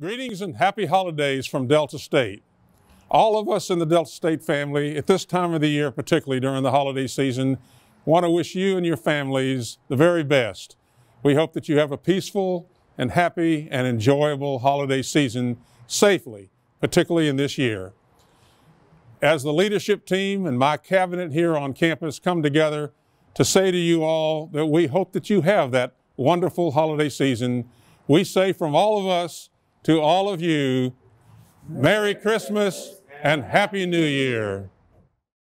Greetings and happy holidays from Delta State. All of us in the Delta State family, at this time of the year, particularly during the holiday season, want to wish you and your families the very best. We hope that you have a peaceful and happy and enjoyable holiday season safely, particularly in this year. As the leadership team and my cabinet here on campus come together to say to you all that we hope that you have that wonderful holiday season, we say from all of us, to all of you, Merry Christmas and Happy New Year.